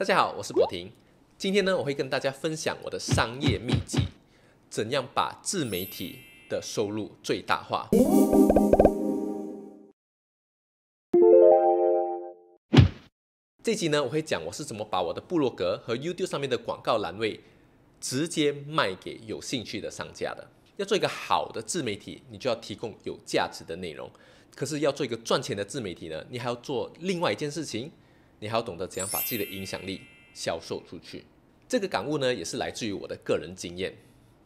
大家好，我是柏婷。今天呢，我会跟大家分享我的商业秘籍，怎样把自媒体的收入最大化。这集呢，我会讲我是怎么把我的部落格和 YouTube 上面的广告栏位直接卖给有兴趣的商家的。要做一个好的自媒体，你就要提供有价值的内容。可是要做一个赚钱的自媒体呢，你还要做另外一件事情。你还要懂得怎样把自己的影响力销售出去。这个感悟呢，也是来自于我的个人经验。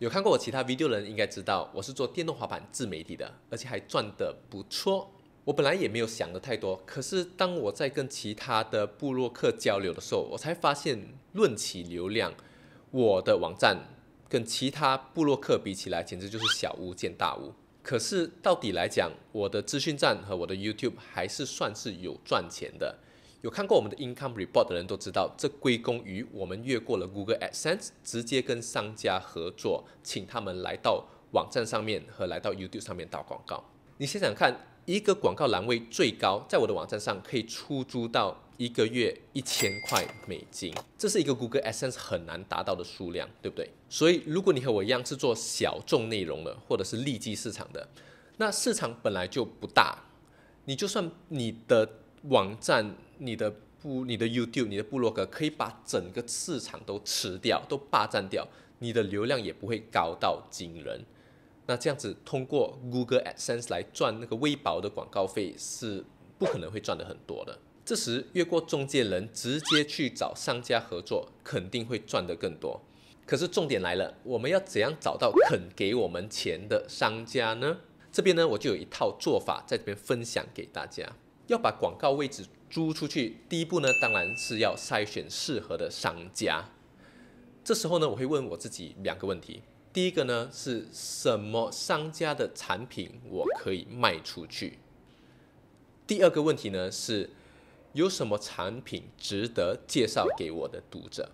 有看过我其他 video 的人应该知道，我是做电动滑板自媒体的，而且还赚得不错。我本来也没有想的太多，可是当我在跟其他的布洛克交流的时候，我才发现，论起流量，我的网站跟其他布洛克比起来，简直就是小巫见大巫。可是到底来讲，我的资讯站和我的 YouTube 还是算是有赚钱的。有看过我们的 Income Report 的人都知道，这归功于我们越过了 Google Adsense，直接跟商家合作，请他们来到网站上面和来到 YouTube 上面打广告。你想想看，一个广告栏位最高在我的网站上可以出租到一个月一千块美金，这是一个 Google Adsense 很难达到的数量，对不对？所以如果你和我一样是做小众内容的，或者是利基市场的，那市场本来就不大，你就算你的。网站、你的布、你的 YouTube、你的部落格，可以把整个市场都吃掉、都霸占掉，你的流量也不会高到惊人。那这样子，通过 Google Adsense 来赚那个微薄的广告费是不可能会赚的很多的。这时越过中间人，直接去找商家合作，肯定会赚得更多。可是重点来了，我们要怎样找到肯给我们钱的商家呢？这边呢，我就有一套做法在这边分享给大家。要把广告位置租出去，第一步呢，当然是要筛选适合的商家。这时候呢，我会问我自己两个问题：第一个呢，是什么商家的产品我可以卖出去？第二个问题呢，是有什么产品值得介绍给我的读者？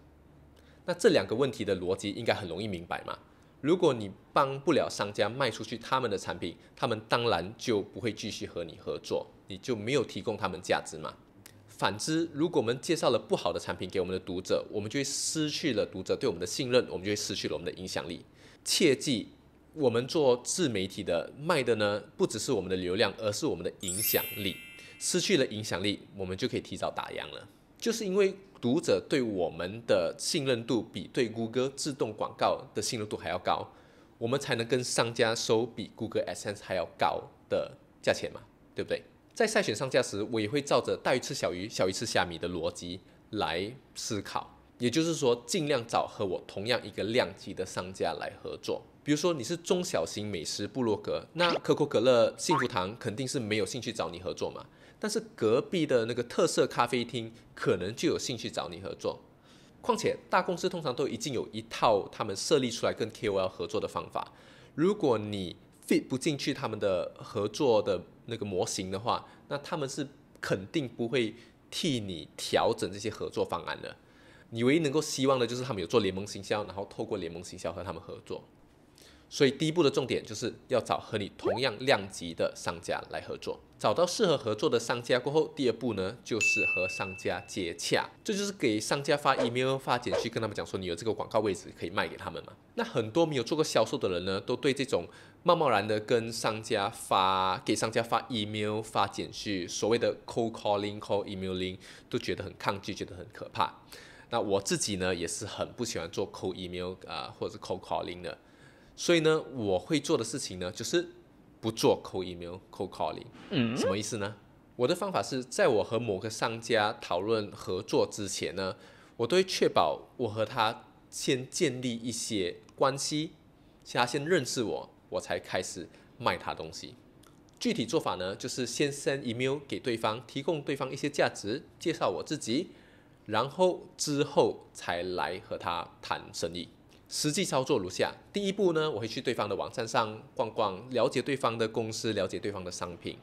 那这两个问题的逻辑应该很容易明白嘛？如果你帮不了商家卖出去他们的产品，他们当然就不会继续和你合作。你就没有提供他们价值嘛？反之，如果我们介绍了不好的产品给我们的读者，我们就会失去了读者对我们的信任，我们就会失去了我们的影响力。切记，我们做自媒体的卖的呢，不只是我们的流量，而是我们的影响力。失去了影响力，我们就可以提早打烊了。就是因为读者对我们的信任度比对谷歌自动广告的信任度还要高，我们才能跟商家收比谷歌 Adsense 还要高的价钱嘛？对不对？在筛选商家时，我也会照着大鱼吃小鱼、小鱼吃虾米的逻辑来思考，也就是说，尽量找和我同样一个量级的商家来合作。比如说，你是中小型美食部落格，那可口可乐、幸福堂肯定是没有兴趣找你合作嘛。但是隔壁的那个特色咖啡厅，可能就有兴趣找你合作。况且，大公司通常都已经有一套他们设立出来跟 KOL 合作的方法，如果你 fit 不进去他们的合作的。那个模型的话，那他们是肯定不会替你调整这些合作方案的。你唯一能够希望的就是他们有做联盟行销，然后透过联盟行销和他们合作。所以第一步的重点就是要找和你同样量级的商家来合作。找到适合合作的商家过后，第二步呢就是和商家接洽，这就是给商家发 email 发简讯，跟他们讲说你有这个广告位置可以卖给他们嘛。那很多没有做过销售的人呢，都对这种贸贸然的跟商家发给商家发 email 发简讯，所谓的 cold calling cold emailing，都觉得很抗拒，觉得很可怕。那我自己呢也是很不喜欢做 cold email 啊或者是 cold calling 的。所以呢，我会做的事情呢，就是不做 cold email、cold calling。嗯，什么意思呢？我的方法是在我和某个商家讨论合作之前呢，我都会确保我和他先建立一些关系，让他先认识我，我才开始卖他东西。具体做法呢，就是先 send email 给对方，提供对方一些价值，介绍我自己，然后之后才来和他谈生意。实际操作如下：第一步呢，我会去对方的网站上逛逛，了解对方的公司，了解对方的商品。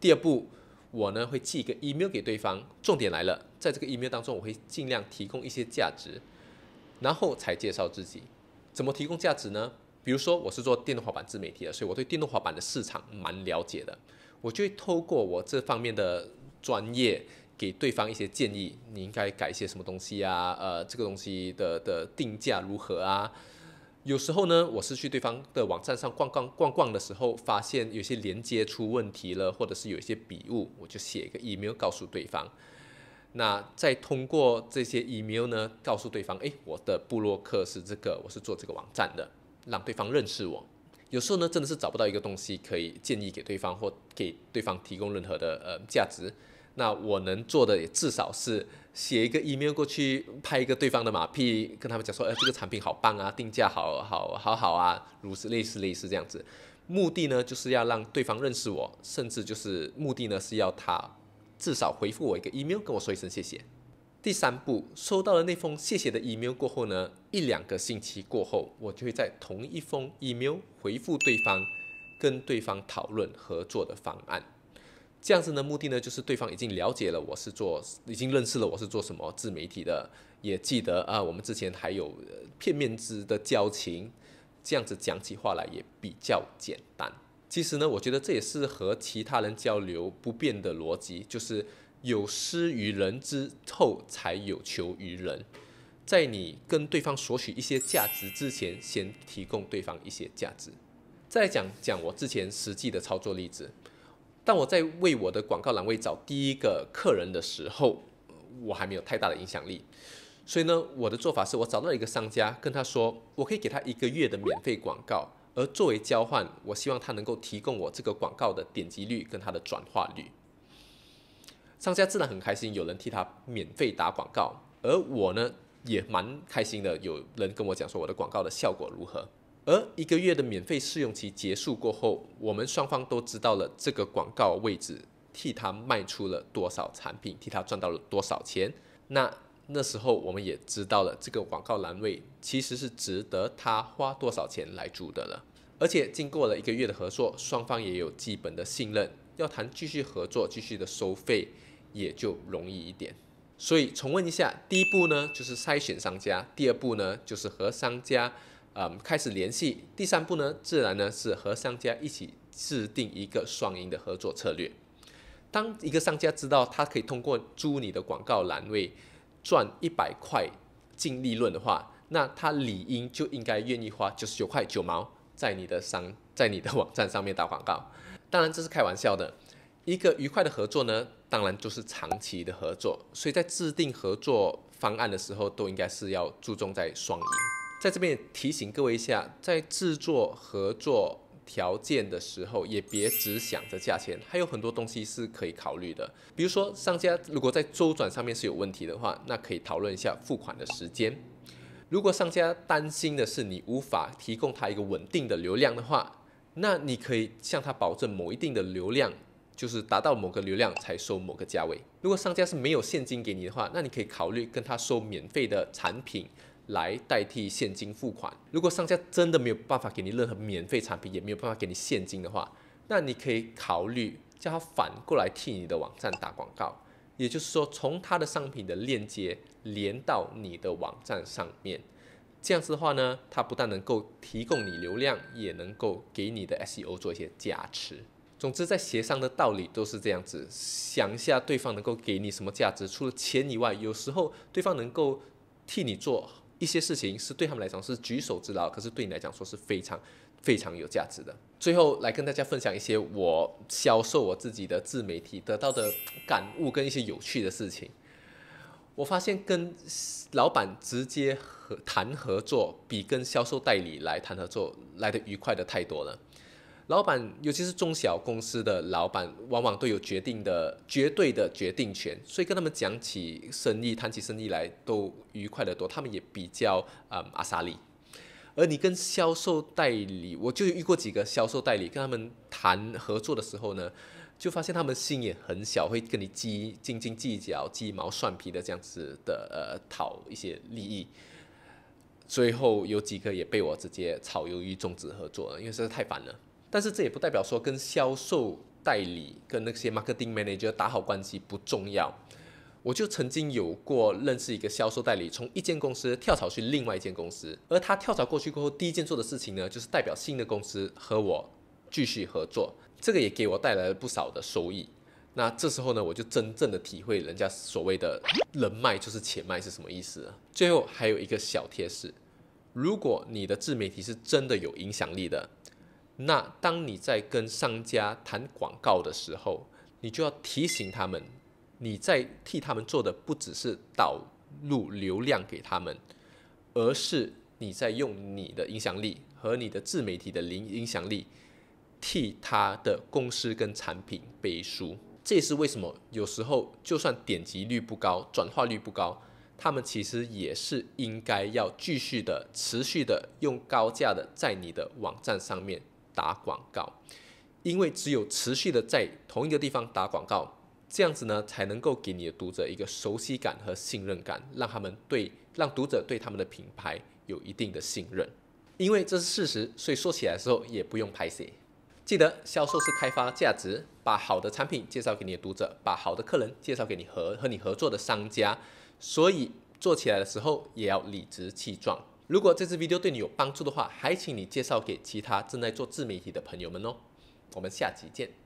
第二步，我呢会寄一个 email 给对方。重点来了，在这个 email 当中，我会尽量提供一些价值，然后才介绍自己。怎么提供价值呢？比如说，我是做电动滑板自媒体的，所以我对电动滑板的市场蛮了解的。我就会透过我这方面的专业。给对方一些建议，你应该改一些什么东西啊？呃，这个东西的的定价如何啊？有时候呢，我是去对方的网站上逛逛逛逛的时候，发现有些连接出问题了，或者是有一些笔误，我就写一个 email 告诉对方。那再通过这些 email 呢，告诉对方，哎，我的布洛克是这个，我是做这个网站的，让对方认识我。有时候呢，真的是找不到一个东西可以建议给对方，或给对方提供任何的呃价值。那我能做的也至少是写一个 email 过去，拍一个对方的马屁，跟他们讲说，哎，这个产品好棒啊，定价好好好好啊，如此类似类似这样子，目的呢就是要让对方认识我，甚至就是目的呢是要他至少回复我一个 email，跟我说一声谢谢。第三步，收到了那封谢谢的 email 过后呢，一两个星期过后，我就会在同一封 email 回复对方，跟对方讨论合作的方案。这样子的目的呢，就是对方已经了解了我是做，已经认识了我是做什么自媒体的，也记得啊，我们之前还有片面之的交情，这样子讲起话来也比较简单。其实呢，我觉得这也是和其他人交流不变的逻辑，就是有失于人之后，才有求于人。在你跟对方索取一些价值之前，先提供对方一些价值。再讲讲我之前实际的操作例子。但我在为我的广告栏位找第一个客人的时候，我还没有太大的影响力，所以呢，我的做法是我找到一个商家，跟他说，我可以给他一个月的免费广告，而作为交换，我希望他能够提供我这个广告的点击率跟他的转化率。商家自然很开心，有人替他免费打广告，而我呢，也蛮开心的，有人跟我讲说我的广告的效果如何。而一个月的免费试用期结束过后，我们双方都知道了这个广告位置替他卖出了多少产品，替他赚到了多少钱。那那时候我们也知道了这个广告栏位其实是值得他花多少钱来租的了。而且经过了一个月的合作，双方也有基本的信任，要谈继续合作、继续的收费也就容易一点。所以重问一下，第一步呢就是筛选商家，第二步呢就是和商家。嗯，开始联系。第三步呢，自然呢是和商家一起制定一个双赢的合作策略。当一个商家知道他可以通过租你的广告栏位赚一百块净利润的话，那他理应就应该愿意花九十九块九毛在你的商在你的网站上面打广告。当然这是开玩笑的。一个愉快的合作呢，当然就是长期的合作。所以在制定合作方案的时候，都应该是要注重在双赢。在这边也提醒各位一下，在制作合作条件的时候，也别只想着价钱，还有很多东西是可以考虑的。比如说，商家如果在周转上面是有问题的话，那可以讨论一下付款的时间；如果商家担心的是你无法提供他一个稳定的流量的话，那你可以向他保证某一定的流量，就是达到某个流量才收某个价位。如果商家是没有现金给你的话，那你可以考虑跟他收免费的产品。来代替现金付款。如果商家真的没有办法给你任何免费产品，也没有办法给你现金的话，那你可以考虑叫他反过来替你的网站打广告。也就是说，从他的商品的链接连到你的网站上面。这样子的话呢，他不但能够提供你流量，也能够给你的 SEO 做一些加持。总之，在协商的道理都是这样子。想一下对方能够给你什么价值，除了钱以外，有时候对方能够替你做。一些事情是对他们来讲是举手之劳，可是对你来讲说是非常非常有价值的。最后来跟大家分享一些我销售我自己的自媒体得到的感悟跟一些有趣的事情。我发现跟老板直接谈合作，比跟销售代理来谈合作来的愉快的太多了。老板，尤其是中小公司的老板，往往都有决定的绝对的决定权，所以跟他们讲起生意、谈起生意来都愉快得多。他们也比较啊阿萨利。而你跟销售代理，我就遇过几个销售代理，跟他们谈合作的时候呢，就发现他们心也很小，会跟你鸡斤斤计较、鸡毛蒜皮的这样子的呃讨一些利益。最后有几个也被我直接炒鱿鱼终止合作了，因为实在太烦了。但是这也不代表说跟销售代理、跟那些 marketing manager 打好关系不重要。我就曾经有过认识一个销售代理，从一间公司跳槽去另外一间公司，而他跳槽过去过后，第一件做的事情呢，就是代表新的公司和我继续合作。这个也给我带来了不少的收益。那这时候呢，我就真正的体会人家所谓的人脉就是钱脉是什么意思最后还有一个小贴士，如果你的自媒体是真的有影响力的。那当你在跟商家谈广告的时候，你就要提醒他们，你在替他们做的不只是导入流量给他们，而是你在用你的影响力和你的自媒体的零影响力替他的公司跟产品背书。这也是为什么有时候就算点击率不高、转化率不高，他们其实也是应该要继续的、持续的用高价的在你的网站上面。打广告，因为只有持续的在同一个地方打广告，这样子呢才能够给你的读者一个熟悉感和信任感，让他们对让读者对他们的品牌有一定的信任，因为这是事实，所以说起来的时候也不用拍写。记得销售是开发价值，把好的产品介绍给你的读者，把好的客人介绍给你和和你合作的商家，所以做起来的时候也要理直气壮。如果这支 video 对你有帮助的话，还请你介绍给其他正在做自媒体的朋友们哦。我们下集见。